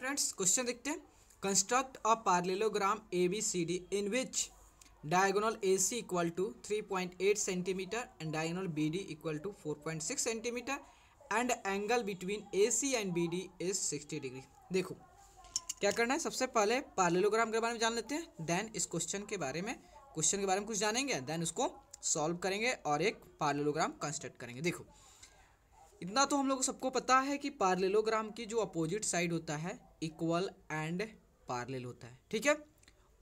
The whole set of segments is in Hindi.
फ्रेंड्स क्वेश्चन देखते हैं construct a parallelogram A B C D in which diagonal A C equal to three point eight centimetre and diagonal B D equal to four point six centimetre and angle between A C and B D is sixty degree देखो क्या करना है सबसे पहले पार्लेलोग्राम के बारे में जान लेते हैं देन इस क्वेश्चन के बारे में क्वेश्चन के बारे में कुछ जानेंगे देन उसको सॉल्व करेंगे और एक पार्लेलोग्राम कंस्ट्रक्ट करेंगे देखो इतना तो हम लोग सबको पता है कि पार्लेलोग्राम की जो अपोजिट साइड होता है इक्वल एंड पार्लेल होता है ठीक है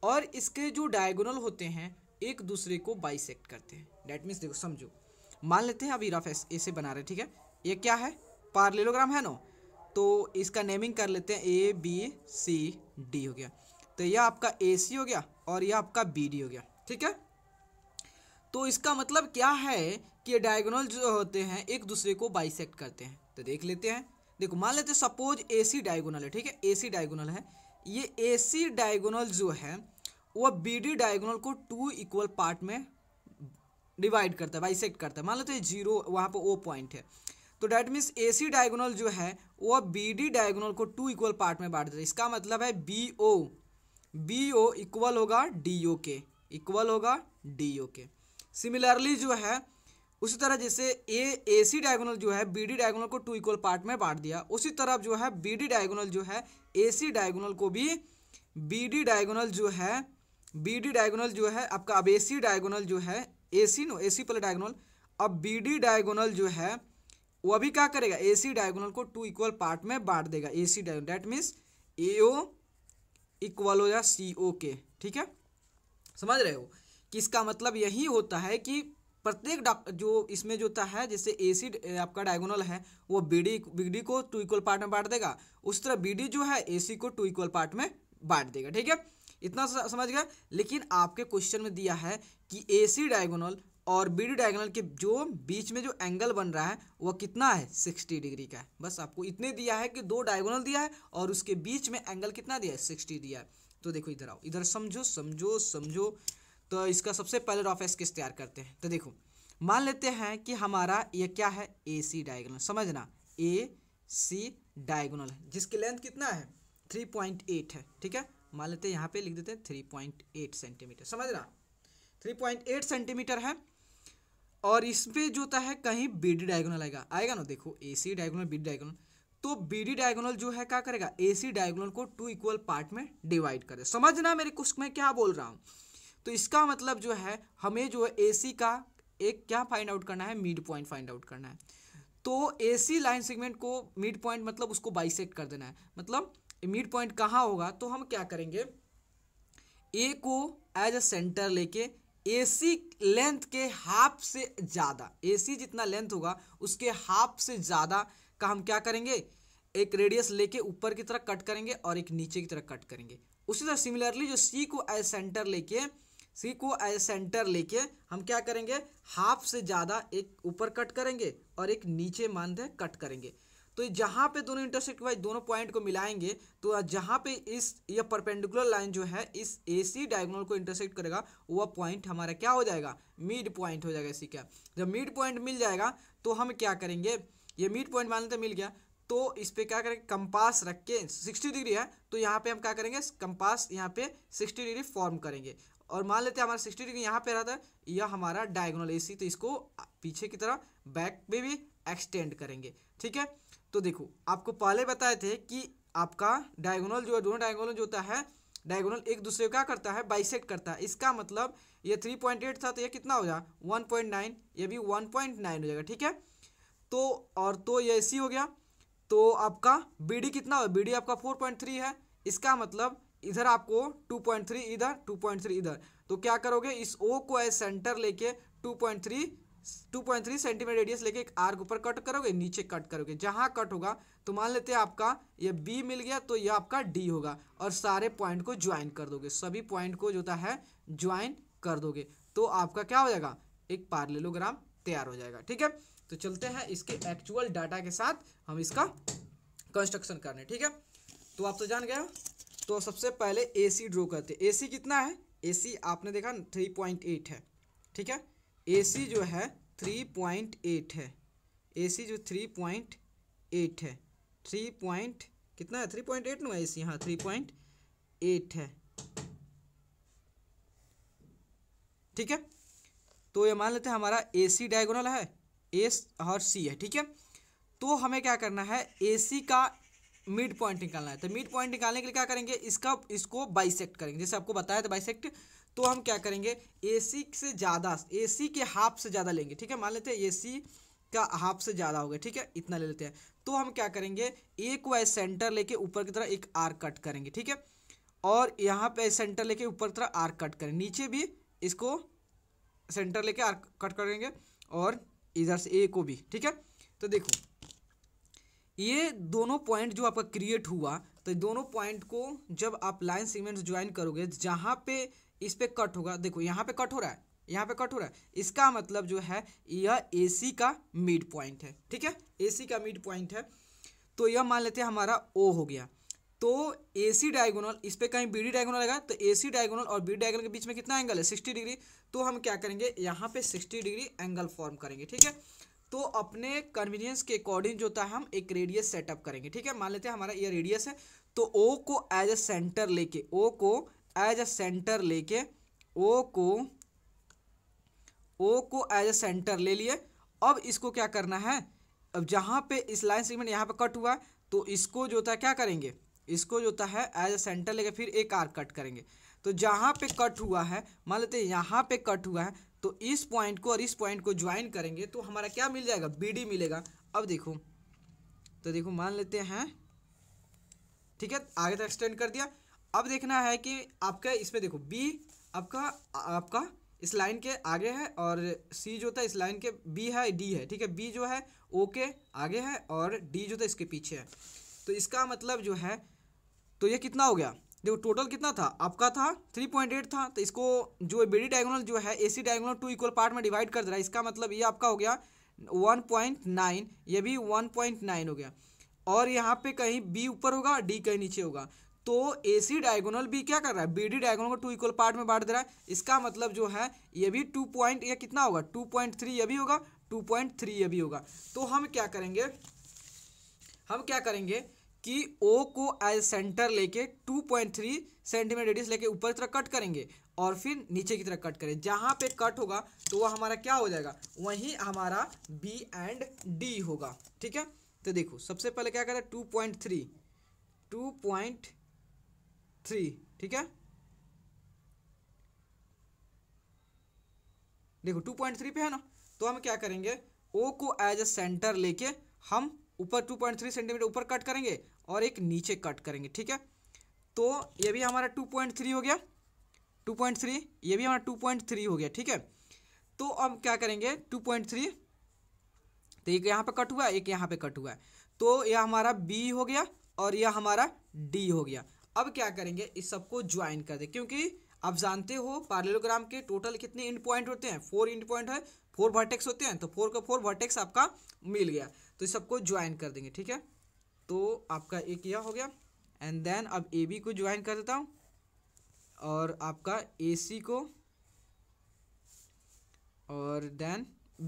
और इसके जो डायगोनल होते हैं एक दूसरे को बाइसेक्ट करते हैं डैट मीन्स देखो समझो मान लेते हैं अभी रफ ऐसे बना रहे ठीक है ये क्या है पार्लेलोग्राम है ना तो इसका नेमिंग कर लेते हैं ए बी सी डी हो गया तो यह आपका ए सी हो गया और यह आपका बी डी हो गया ठीक है तो इसका मतलब क्या है कि डायगोनल जो होते हैं एक दूसरे को बाइसेक्ट करते हैं तो देख लेते हैं देखो मान लेते सपोज ए सी डायगोनल है ठीक है ए सी डायगोनल है ये ए सी डायगोनल जो है वह बी डी डायगोनल को टू इक्वल पार्ट में डिवाइड करता है बाइसेक्ट करता है मान लेते जीरो वहाँ पर ओ पॉइंट है तो that means A C diagonal जो है वह बी डी डायगोनल को टू इक्वल पार्ट में बांट देता है इसका मतलब है B O B O equal होगा डी ओ के इक्वल होगा डी ओ के सिमिलरली जो है उसी तरह जैसे ए ए सी डायगोनल जो है बी डी डायगोनल को टू इक्वल पार्ट में बांट दिया उसी तरह जो है बी डी डायगोनल जो है ए सी डायगोनल को भी बी डी डायगोनल जो है बी डी डायगोनल जो है आपका अब ए सी डायगोनल जो है A C no A C plus diagonal अब बी डी डायगोनल जो है वह अभी क्या करेगा ए सी डायगोनल को टू इक्वल पार्ट में बांट देगा A C diagonal that means A O equal हो जाए सी ओ के ठीक है समझ रहे हो कि इसका मतलब यही होता है कि प्रत्येक डॉक्टर जो इसमें जो होता है जैसे ए सी आपका डायगोनल है वो बी डी बी डी को टू इक्वल पार्ट में बांट देगा उस तरह बी डी जो है ए सी को टू इक्वल पार्ट में बांट देगा ठीक है इतना समझ गया लेकिन आपके क्वेश्चन में दिया है कि ए सी डायगोनल और बी डी डायगोनल के जो बीच में जो एंगल बन रहा है वह कितना है सिक्सटी डिग्री का है बस आपको इतने दिया है कि दो डायगोनल दिया है और उसके बीच में एंगल कितना दिया है सिक्सटी दिया है तो देखो इधर आओ इधर समझो समझो समझो तो इसका सबसे पहले रॉफ स्केच तैयार करते हैं तो देखो मान लेते हैं कि हमारा ये क्या है ए सी डायगोनल समझना ए सी डायगोनल जिसकी लेंथ कितना है थ्री पॉइंट एट है ठीक है मान लेते हैं यहाँ पे लिख देते हैं थ्री पॉइंट एट सेंटीमीटर समझना थ्री पॉइंट एट सेंटीमीटर है और इसमें जो होता है कहीं बी डी डायगोनल आएगा आएगा ना देखो A C diagonal B D diagonal तो बी डी डायगोनल जो है क्या करेगा ए सी डायगोनल को टू इक्वल पार्ट में डिवाइड करे समझना मेरे कुछ मैं क्या बोल रहा हूँ तो इसका मतलब जो है हमें जो है ए का एक क्या फाइंड आउट करना है मिड पॉइंट फाइंड आउट करना है तो ए सी लाइन सेगमेंट को मिड पॉइंट मतलब उसको बाइसेक्ट कर देना है मतलब मिड पॉइंट कहाँ होगा तो हम क्या करेंगे ए को एज अ सेंटर लेके ए सी लेंथ के हाफ से ज़्यादा ए सी जितना लेंथ होगा उसके हाफ से ज़्यादा का हम क्या करेंगे एक रेडियस लेके ऊपर की तरफ कट करेंगे और एक नीचे की तरफ कट करेंगे उसी तरह सिमिलरली जो सी को एज सेंटर लेके सी को एज सेंटर लेके हम क्या करेंगे हाफ से ज़्यादा एक ऊपर कट करेंगे और एक नीचे मानते दे कट करेंगे तो जहाँ पे दोनों इंटरसेक्ट वाइज दोनों पॉइंट को मिलाएंगे तो जहाँ पे इस यह परपेंडिकुलर लाइन जो है इस ए सी डायगोनल को इंटरसेक्ट करेगा वह पॉइंट हमारा क्या हो जाएगा मिड पॉइंट हो जाएगा इसी का जब मिड पॉइंट मिल जाएगा तो हम क्या करेंगे ये मिड पॉइंट मान लेते मिल गया तो इस पर क्या करेंगे कंपास रख के सिक्सटी डिग्री है तो यहाँ पे हम क्या करेंगे कंपास यहाँ पे सिक्सटी डिग्री फॉर्म करेंगे और मान लेते हैं हमारा सिक्सटी डिग्री यहाँ पे रहता है यह हमारा डायगोनल ए तो इसको पीछे की तरह बैक में भी एक्सटेंड करेंगे ठीक है तो देखो आपको पहले बताए थे कि आपका डायगोनल जो है दोनों डायगोनल जो होता है डायगोनल एक दूसरे को क्या करता है बाइसेक करता है इसका मतलब ये 3.8 था तो ये कितना हो जाएगा 1.9 ये भी 1.9 हो जाएगा ठीक है तो और तो ये ए हो गया तो आपका बी डी कितना हो बी डी आपका 4.3 है इसका मतलब इधर आपको 2.3 इधर 2.3 इधर तो क्या करोगे इस ओ को एज सेंटर लेके 2.3 2.3 सेंटीमीटर रेडियस लेके एक आर्क ऊपर कट करोगे नीचे कट करोगे जहाँ कट होगा तो मान लेते हैं आपका ये बी मिल गया तो ये आपका डी होगा और सारे पॉइंट को ज्वाइन कर दोगे सभी पॉइंट को जो है ज्वाइन कर दोगे तो आपका क्या हो जाएगा एक पार्लेलोग्राम तैयार हो जाएगा ठीक है तो चलते हैं इसके एक्चुअल डाटा के साथ हम इसका कंस्ट्रक्शन करने ठीक है तो आप तो जान गए तो सबसे पहले ए सी ड्रो करते ए सी कितना है ए सी आपने देखा थ्री पॉइंट एट है ठीक है ए सी जो है थ्री पॉइंट एट है ए सी जो थ्री पॉइंट एट है थ्री पॉइंट कितना है थ्री पॉइंट एट ना ए सी हाँ थ्री पॉइंट एट है ठीक है तो ये मान लेते हैं हमारा ए सी डायगोनल है ए और सी है ठीक है तो हमें क्या करना है ए सी का मिड पॉइंट निकालना है तो मिड पॉइंट निकालने के लिए क्या करेंगे इसका इसको बाइसेक्ट करेंगे जैसे आपको बताया था बाइसेक्ट तो हम क्या करेंगे ए से ज़्यादा ए के हाफ से ज़्यादा लेंगे ठीक है मान लेते हैं ए का हाफ से ज़्यादा हो गया ठीक है इतना ले लेते हैं तो हम क्या करेंगे ए को सेंटर लेके ऊपर की तरह एक आर कट करेंगे ठीक है और यहाँ पे सेंटर लेके ऊपर की तरह आर कट करें नीचे भी इसको सेंटर लेके आर कट करेंगे और इधर से ए को भी ठीक है तो देखो ये दोनों पॉइंट जो आपका क्रिएट हुआ तो दोनों पॉइंट को जब आप लाइन सीमेंट ज्वाइन करोगे जहाँ पे इस पर कट होगा देखो यहाँ पे कट हो रहा है यहाँ पे कट हो रहा है इसका मतलब जो है यह ए का मिड पॉइंट है ठीक है ए का मिड पॉइंट है तो यह मान लेते हैं हमारा ओ हो गया तो ए सी डायगोनल इस पर कहीं बी डी डायगोनल लगा तो ए सी डायगोनल और बी डायगोनल के बीच में कितना एंगल है सिक्सटी डिग्री तो हम क्या करेंगे यहाँ पे सिक्सटी डिग्री एंगल फॉर्म करेंगे ठीक है तो अपने कन्वीनियंस के अकॉर्डिंग जो होता है हम एक रेडियस सेटअप करेंगे ठीक है मान लेते हैं हमारा ये रेडियस है तो ओ को एज अ सेंटर लेके ओ को एज अ सेंटर लेके ओ को ओ को एज अ सेंटर ले लिए अब इसको क्या करना है अब जहाँ पे इस लाइन सेगमेंट यहाँ पे कट हुआ है तो इसको जो होता है क्या करेंगे इसको जो होता है एज अ सेंटर लेके फिर एक आर कट करेंगे तो जहाँ पे कट हुआ है मान लेते हैं यहाँ पे कट हुआ है तो इस पॉइंट को और इस पॉइंट को ज्वाइन करेंगे तो हमारा क्या मिल जाएगा बी मिलेगा अब देखो तो देखो मान लेते हैं ठीक है आगे तक एक्सटेंड कर दिया अब देखना है कि आपका इसमें देखो बी आपका आपका इस लाइन के आगे है और सी जो था इस लाइन के बी है डी है ठीक है बी जो है ओ के आगे है और डी जो था इसके पीछे है तो इसका मतलब जो है तो ये कितना हो गया देखो टोटल कितना था आपका था थ्री पॉइंट एट था तो इसको जो बी डी डायगोनल जो है A C diagonal two equal part में डिवाइड कर दे रहा है इसका मतलब ये आपका हो गया वन पॉइंट नाइन ये भी वन पॉइंट नाइन हो गया और यहाँ पे कहीं बी ऊपर होगा डी कहीं नीचे होगा तो ए सी डायगोनल भी क्या कर रहा है बी डी डायगोनल को टू इक्वल पार्ट में बांट दे रहा है इसका मतलब जो है ये भी टू पॉइंट या कितना होगा टू पॉइंट थ्री ये भी होगा टू पॉइंट थ्री ये भी होगा तो हम क्या करेंगे हम क्या करेंगे कि ओ को एज सेंटर लेके 2.3 सेंटीमीटर रेडियस लेके ऊपर की तरफ कट करेंगे और फिर नीचे की तरफ कट करें जहाँ पे कट होगा तो वह हमारा क्या हो जाएगा वहीं हमारा बी एंड डी होगा ठीक है तो देखो सबसे पहले क्या करें two point three two point three ठीक है देखो टू पॉइंट थ्री पे है ना तो हम क्या करेंगे ओ को एज ए सेंटर लेके हम ऊपर 2.3 सेंटीमीटर ऊपर कट करेंगे और एक नीचे कट करेंगे ठीक है तो ये भी हमारा 2.3 हो गया 2.3 ये भी हमारा 2.3 हो गया ठीक है तो अब क्या करेंगे 2.3 तो एक यहाँ पे कट हुआ एक यहाँ पे कट हुआ तो यह हमारा बी हो गया और यह हमारा डी हो गया अब क्या करेंगे इस सबको ज्वाइन कर दे क्योंकि आप जानते हो पार्लोग्राम के टोटल कितने इंड पॉइंट होते हैं फोर इंड पॉइंट है फोर वर्टेक्स होते हैं तो फोर का फोर वर्टेक्स आपका मिल गया तो इस सबको ज्वाइन कर देंगे ठीक है तो आपका एक यह हो गया एंड देन अब ए बी को ज्वाइन कर देता हूँ और आपका ए सी को और देन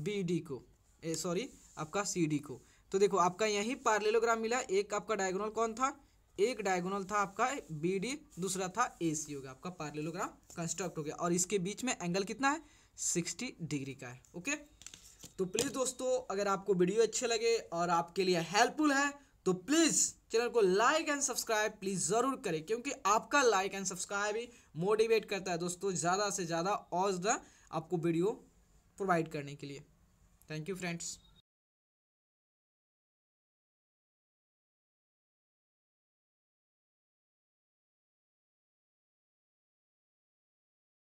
बी डी को ए सॉरी आपका सी डी को तो देखो आपका यही पार्लेलोग्राम मिला एक आपका डायगोनल कौन था एक डायगोनल था आपका बी डी दूसरा था ए सी हो गया आपका पार्लेलोग्राम कंस्ट्रक्ट हो गया और इसके बीच में एंगल कितना है सिक्सटी डिग्री का है ओके तो प्लीज़ दोस्तों अगर आपको वीडियो अच्छे लगे और आपके लिए हेल्पफुल है तो प्लीज़ चैनल को लाइक एंड सब्सक्राइब प्लीज़ ज़रूर करें क्योंकि आपका लाइक एंड सब्सक्राइब ही मोटिवेट करता है दोस्तों ज़्यादा से ज़्यादा और आपको वीडियो प्रोवाइड करने के लिए थैंक यू फ्रेंड्स